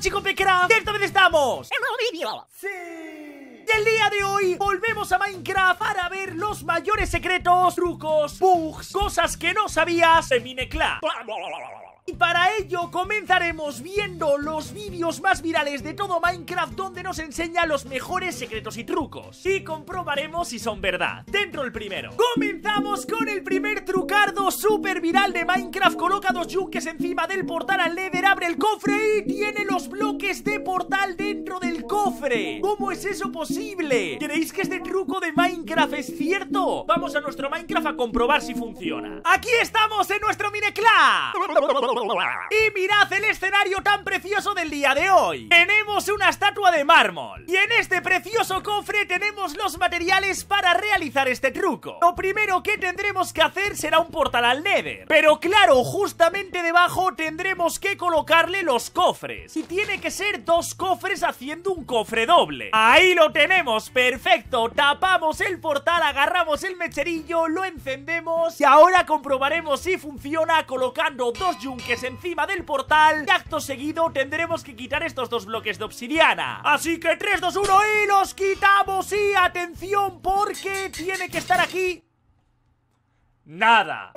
chicos Minecraft, esta vez estamos en nuevo vídeo Sí y el día de hoy volvemos a Minecraft para ver los mayores secretos, trucos, bugs, cosas que no sabías de Minecraft. Y para ello comenzaremos viendo los vídeos más virales de todo Minecraft donde nos enseña los mejores secretos y trucos Y comprobaremos si son verdad Dentro el primero Comenzamos con el primer trucardo super viral de Minecraft Coloca dos yunques encima del portal al nether, abre el cofre y tiene los bloques de portal dentro del cofre ¿Cómo es eso posible? ¿Creéis que este truco de Minecraft es cierto? Vamos a nuestro Minecraft a comprobar si funciona Aquí estamos en nuestro Minecraft y mirad el escenario tan precioso del día de hoy. Tenemos una estatua de mármol. Y en este precioso cofre tenemos los materiales para realizar este truco. Lo primero que tendremos que hacer será un portal al Nether. Pero claro, justamente debajo tendremos que colocarle los cofres. Y tiene que ser dos cofres haciendo un cofre doble. Ahí lo tenemos, perfecto. Tapamos el portal, agarramos el mecherillo, lo encendemos. Y ahora comprobaremos si funciona colocando dos yunques es encima del portal y acto seguido tendremos que quitar estos dos bloques de obsidiana. Así que 3, 2, 1 y los quitamos y atención porque tiene que estar aquí... Nada.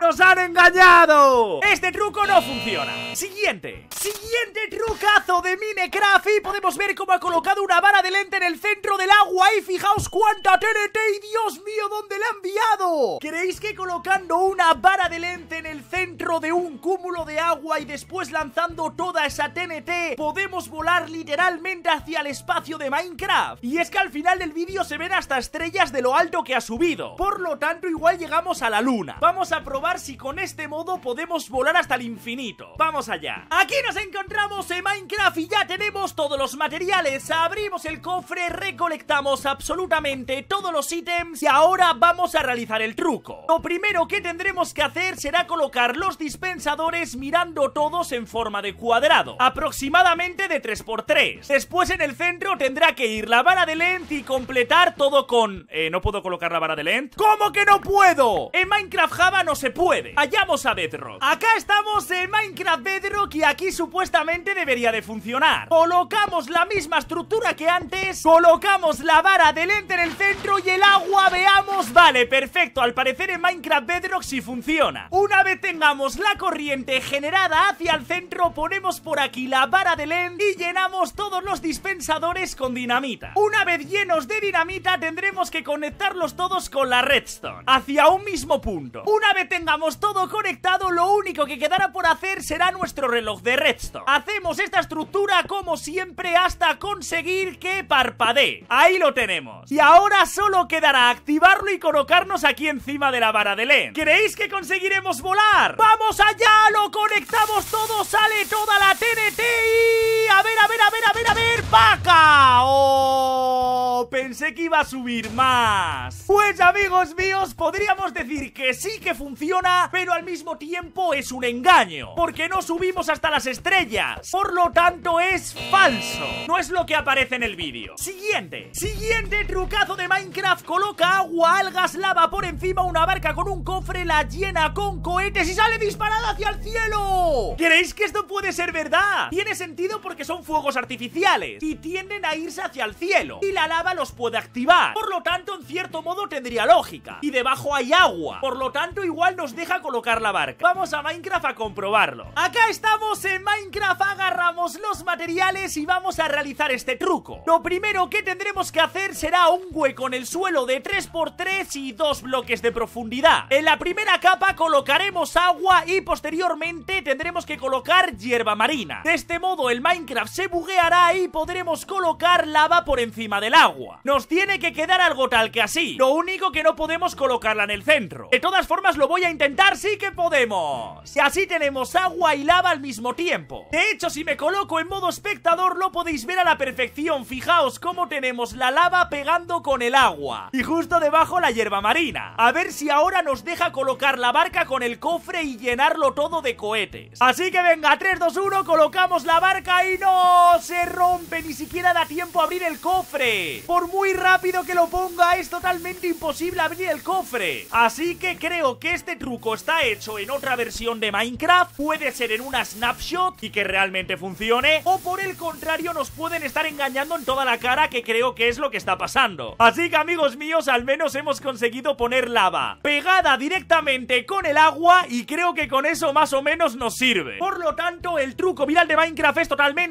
¡Nos han engañado! Este truco no funciona. Siguiente Siguiente trucazo de Minecraft Y podemos ver cómo ha colocado una vara de lente en el centro del agua Y fijaos cuánta TNT Y Dios mío, ¿dónde la ha enviado? ¿Creéis que colocando una vara de lente en el centro de un cúmulo de agua Y después lanzando toda esa TNT Podemos volar literalmente hacia el espacio de Minecraft? Y es que al final del vídeo se ven hasta estrellas de lo alto que ha subido Por lo tanto, igual llegamos a la luna Vamos a probar si con este modo podemos volar hasta el infinito Vamos allá! Aquí nos encontramos en Minecraft y ya tenemos todos los materiales. Abrimos el cofre, recolectamos absolutamente todos los ítems y ahora vamos a realizar el truco. Lo primero que tendremos que hacer será colocar los dispensadores mirando todos en forma de cuadrado, aproximadamente de 3x3. Después en el centro tendrá que ir la vara de lente y completar todo con... Eh, ¿no puedo colocar la vara de lente ¿Cómo que no puedo? En Minecraft Java no se puede. vayamos a Bedrock. Acá estamos en Minecraft Bedrock y aquí supuestamente debería de funcionar. Colocamos la misma estructura que antes, colocamos la vara de lente en el centro y el agua veamos... Vale, perfecto, al parecer en Minecraft Bedrock sí funciona. Una vez tengamos la corriente generada hacia el centro, ponemos por aquí la vara de lente y llenamos todos los dispensadores con dinamita. Una vez llenos de dinamita tendremos que conectarlos todos con la redstone, hacia un mismo punto. Una vez tengamos todo conectado, lo único que quedará por hacer será nuestro reloj de redstone. Hacemos esta estructura como siempre hasta conseguir que parpadee. Ahí lo tenemos. Y ahora solo quedará activarlo y colocarnos aquí encima de la vara de Len. ¿Creéis que conseguiremos volar? ¡Vamos allá! ¡Lo conectamos todo! ¡Sale toda la TNT! Y a ver, a ver, a ver, a ver, a ver ¡Vaca! ¡Oh! Pensé que iba a subir más Pues amigos míos, podríamos decir que sí que funciona Pero al mismo tiempo es un engaño Porque no subimos hasta las estrellas Por lo tanto es falso No es lo que aparece en el vídeo Siguiente Siguiente trucazo de Minecraft Coloca agua, algas, lava por encima Una barca con un cofre, la llena con cohetes Y sale disparada hacia el cielo ¿queréis que esto puede ser verdad? Tiene sentido porque son fuegos artificiales y tienden a irse hacia el cielo y la lava los puede activar. Por lo tanto, en cierto modo tendría lógica. Y debajo hay agua, por lo tanto igual nos deja colocar la barca. Vamos a Minecraft a comprobarlo. Acá estamos en Minecraft, agarramos los materiales y vamos a realizar este truco. Lo primero que tendremos que hacer será un hueco en el suelo de 3x3 y dos bloques de profundidad. En la primera capa colocaremos agua y posteriormente tendremos que colocar hierba marina. De este modo el Minecraft Minecraft se bugueará y podremos colocar lava por encima del agua. Nos tiene que quedar algo tal que así. Lo único que no podemos colocarla en el centro. De todas formas lo voy a intentar, sí que podemos. Y así tenemos agua y lava al mismo tiempo. De hecho, si me coloco en modo espectador lo podéis ver a la perfección. Fijaos cómo tenemos la lava pegando con el agua. Y justo debajo la hierba marina. A ver si ahora nos deja colocar la barca con el cofre y llenarlo todo de cohetes. Así que venga, 3, 2, 1, colocamos la barca y no! Se rompe, ni siquiera da tiempo a abrir el cofre. Por muy rápido que lo ponga, es totalmente imposible abrir el cofre. Así que creo que este truco está hecho en otra versión de Minecraft, puede ser en una snapshot y que realmente funcione, o por el contrario nos pueden estar engañando en toda la cara, que creo que es lo que está pasando. Así que amigos míos, al menos hemos conseguido poner lava pegada directamente con el agua y creo que con eso más o menos nos sirve. Por lo tanto, el truco viral de Minecraft es totalmente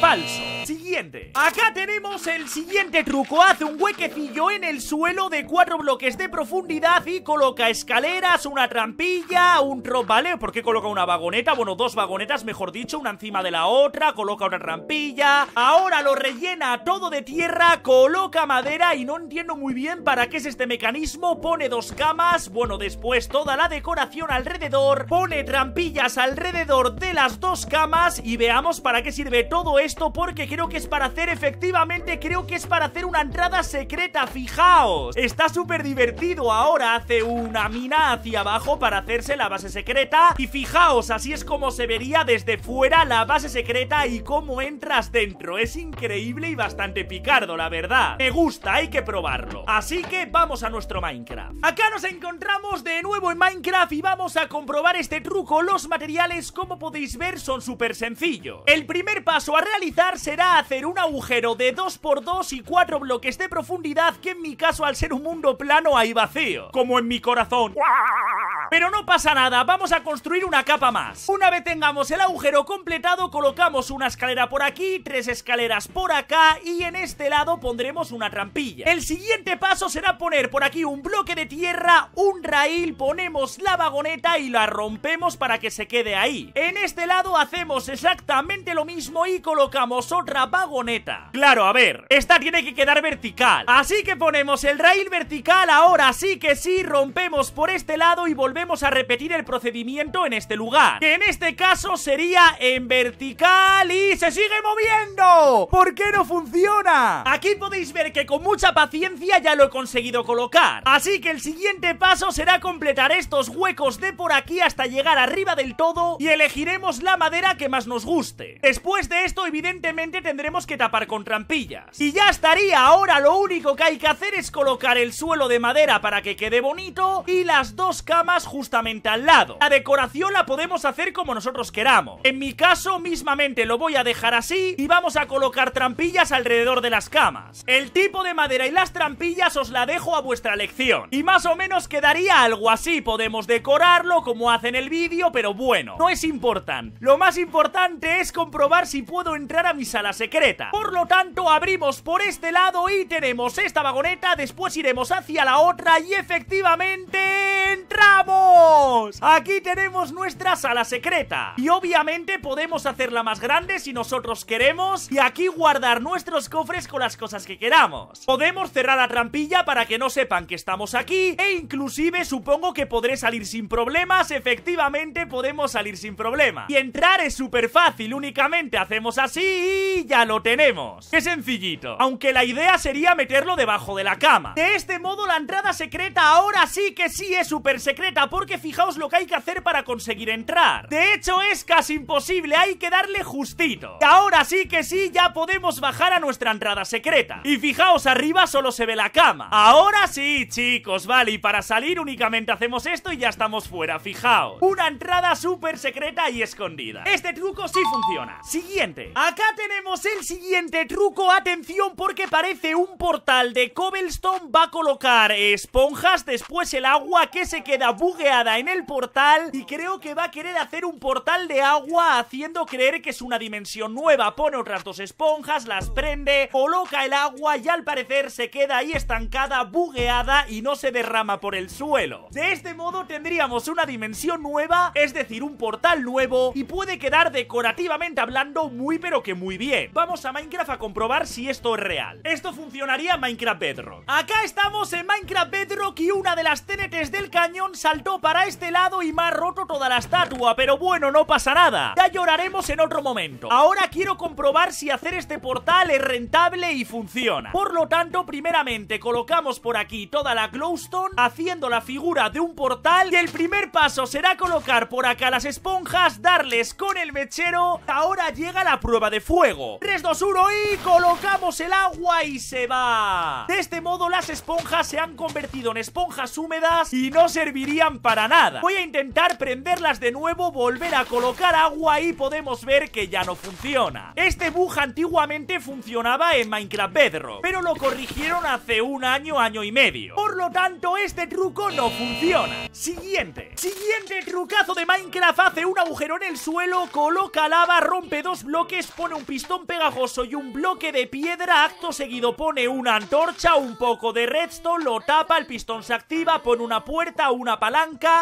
falso Siguiente Acá tenemos el siguiente truco Hace un huequecillo en el suelo de cuatro bloques de profundidad Y coloca escaleras, una trampilla, un trop ¿Vale? ¿Por qué coloca una vagoneta? Bueno, dos vagonetas, mejor dicho, una encima de la otra Coloca una trampilla Ahora lo rellena todo de tierra Coloca madera y no entiendo muy bien para qué es este mecanismo Pone dos camas Bueno, después toda la decoración alrededor Pone trampillas alrededor de las dos camas Y veamos para qué sirve todo esto porque creo que es para hacer, efectivamente, creo que es para hacer una entrada secreta, fijaos. Está súper divertido ahora, hace una mina hacia abajo para hacerse la base secreta. Y fijaos, así es como se vería desde fuera la base secreta y cómo entras dentro. Es increíble y bastante picardo, la verdad. Me gusta, hay que probarlo. Así que vamos a nuestro Minecraft. Acá nos encontramos de nuevo en Minecraft y vamos a comprobar este truco. Los materiales, como podéis ver, son súper sencillos. El primer paso a realizar será hacer un agujero de 2x2 y 4 bloques de profundidad que en mi caso al ser un mundo plano hay vacío, como en mi corazón. Pero no pasa nada, vamos a construir una capa más. Una vez tengamos el agujero completado, colocamos una escalera por aquí, tres escaleras por acá y en este lado pondremos una trampilla. El siguiente paso será poner por aquí un bloque de tierra, un rail, ponemos la vagoneta y la rompemos para que se quede ahí. En este lado hacemos exactamente lo mismo y colocamos otra vagoneta. Claro, a ver, esta tiene que quedar vertical. Así que ponemos el rail vertical ahora sí que sí, rompemos por este lado y volvemos Vemos a repetir el procedimiento en este lugar Que en este caso sería en vertical y se sigue moviendo ¿Por qué no funciona? Aquí podéis ver que con mucha paciencia ya lo he conseguido colocar Así que el siguiente paso será completar estos huecos de por aquí hasta llegar arriba del todo Y elegiremos la madera que más nos guste Después de esto evidentemente tendremos que tapar con trampillas Y ya estaría, ahora lo único que hay que hacer es colocar el suelo de madera para que quede bonito Y las dos camas justamente al lado. La decoración la podemos hacer como nosotros queramos. En mi caso, mismamente lo voy a dejar así y vamos a colocar trampillas alrededor de las camas. El tipo de madera y las trampillas os la dejo a vuestra elección. Y más o menos quedaría algo así. Podemos decorarlo como hace en el vídeo, pero bueno, no es importante. Lo más importante es comprobar si puedo entrar a mi sala secreta. Por lo tanto, abrimos por este lado y tenemos esta vagoneta. Después iremos hacia la otra y efectivamente entramos. Aquí tenemos nuestra sala secreta. Y obviamente podemos hacerla más grande si nosotros queremos. Y aquí guardar nuestros cofres con las cosas que queramos. Podemos cerrar la trampilla para que no sepan que estamos aquí. E inclusive supongo que podré salir sin problemas. Efectivamente podemos salir sin problema. Y entrar es súper fácil. Únicamente hacemos así y ya lo tenemos. Qué sencillito. Aunque la idea sería meterlo debajo de la cama. De este modo la entrada secreta ahora sí que sí es súper secreta porque fijaos lo que hay que hacer para conseguir entrar. De hecho, es casi imposible, hay que darle justito. Ahora sí que sí, ya podemos bajar a nuestra entrada secreta. Y fijaos, arriba solo se ve la cama. Ahora sí, chicos, vale, y para salir únicamente hacemos esto y ya estamos fuera, fijaos. Una entrada súper secreta y escondida. Este truco sí funciona. Siguiente. Acá tenemos el siguiente truco, atención, porque parece un portal de cobblestone. Va a colocar esponjas, después el agua que se queda bug bugueada en el portal y creo que va a querer hacer un portal de agua haciendo creer que es una dimensión nueva. Pone otras dos esponjas, las prende, coloca el agua y al parecer se queda ahí estancada, bugueada y no se derrama por el suelo. De este modo tendríamos una dimensión nueva, es decir, un portal nuevo y puede quedar decorativamente hablando muy pero que muy bien. Vamos a Minecraft a comprobar si esto es real. Esto funcionaría en Minecraft Bedrock. Acá estamos en Minecraft Bedrock y una de las tenetes del cañón salta para este lado y me ha roto toda la estatua, pero bueno, no pasa nada. Ya lloraremos en otro momento. Ahora quiero comprobar si hacer este portal es rentable y funciona. Por lo tanto, primeramente colocamos por aquí toda la glowstone, haciendo la figura de un portal, y el primer paso será colocar por acá las esponjas, darles con el mechero. Ahora llega la prueba de fuego. 3, 2, 1 y colocamos el agua y se va. De este modo las esponjas se han convertido en esponjas húmedas y no servirían para nada Voy a intentar prenderlas de nuevo, volver a colocar agua y podemos ver que ya no funciona Este bug antiguamente funcionaba en Minecraft Bedrock Pero lo corrigieron hace un año, año y medio Por lo tanto, este truco no funciona Siguiente Siguiente trucazo de Minecraft Hace un agujero en el suelo, coloca lava, rompe dos bloques Pone un pistón pegajoso y un bloque de piedra Acto seguido pone una antorcha, un poco de redstone Lo tapa, el pistón se activa, pone una puerta, una palanca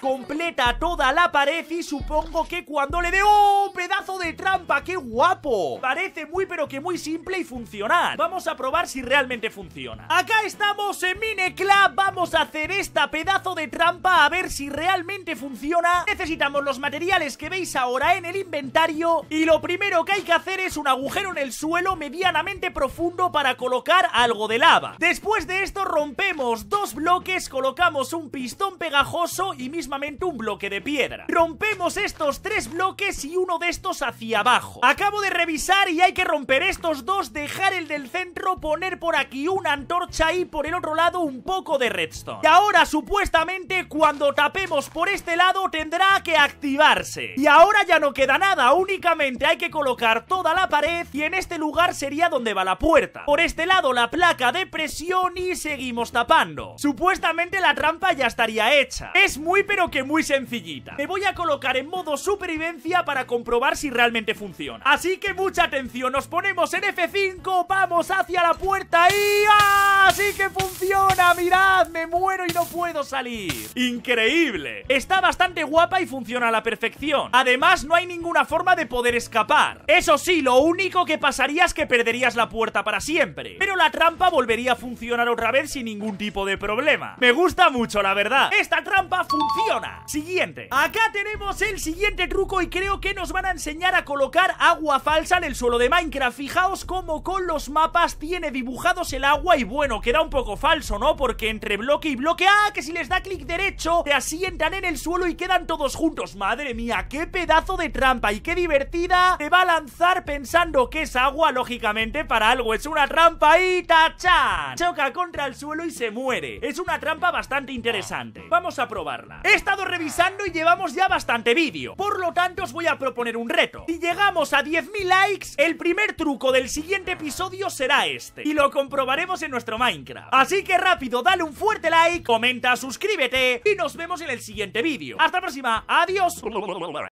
completa toda la pared y supongo que cuando le dé... ¡Oh! ¡Pedazo de trampa! ¡Qué guapo! Parece muy pero que muy simple y funcional. Vamos a probar si realmente funciona. Acá estamos en Mineclap, vamos a hacer esta pedazo de trampa a ver si realmente funciona. Necesitamos los materiales que veis ahora en el inventario y lo primero que hay que hacer es un agujero en el suelo medianamente profundo para colocar algo de lava. Después de esto rompemos dos bloques, colocamos un pistón pegajoso y mismamente un bloque de piedra. Rompemos estos tres bloques y uno de estos hacia abajo. Acabo de revisar y hay que romper estos dos, dejar el del centro, poner por aquí una antorcha y por el otro lado un poco de redstone. Y ahora supuestamente cuando tapemos por este lado tendrá que activarse. Y ahora ya no queda nada, únicamente hay que colocar toda la pared y en este lugar sería donde va la puerta. Por este lado la placa de presión y seguimos tapando. Supuestamente la trampa ya estaría hecha es muy pero que muy sencillita. Me voy a colocar en modo supervivencia para comprobar si realmente funciona. Así que mucha atención, nos ponemos en F5, vamos hacia la puerta y... ¡Ah! ¡Sí que funciona! ¡Mirad! Me muero y no puedo salir. Increíble. Está bastante guapa y funciona a la perfección. Además, no hay ninguna forma de poder escapar. Eso sí, lo único que pasaría es que perderías la puerta para siempre. Pero la trampa volvería a funcionar otra vez sin ningún tipo de problema. Me gusta mucho, la verdad. Esta trampa funciona Siguiente Acá tenemos el siguiente truco y creo que nos van a enseñar a colocar agua falsa en el suelo de Minecraft Fijaos cómo con los mapas tiene dibujados el agua y bueno, queda un poco falso, ¿no? Porque entre bloque y bloque ¡Ah! Que si les da clic derecho te asientan en el suelo y quedan todos juntos Madre mía, qué pedazo de trampa y qué divertida Te va a lanzar pensando que es agua, lógicamente para algo es una trampa y tachan Choca contra el suelo y se muere Es una trampa bastante interesante Vamos a probar He estado revisando y llevamos ya bastante vídeo, por lo tanto os voy a proponer un reto. Si llegamos a 10.000 likes, el primer truco del siguiente episodio será este, y lo comprobaremos en nuestro Minecraft. Así que rápido, dale un fuerte like, comenta, suscríbete, y nos vemos en el siguiente vídeo. Hasta la próxima, adiós.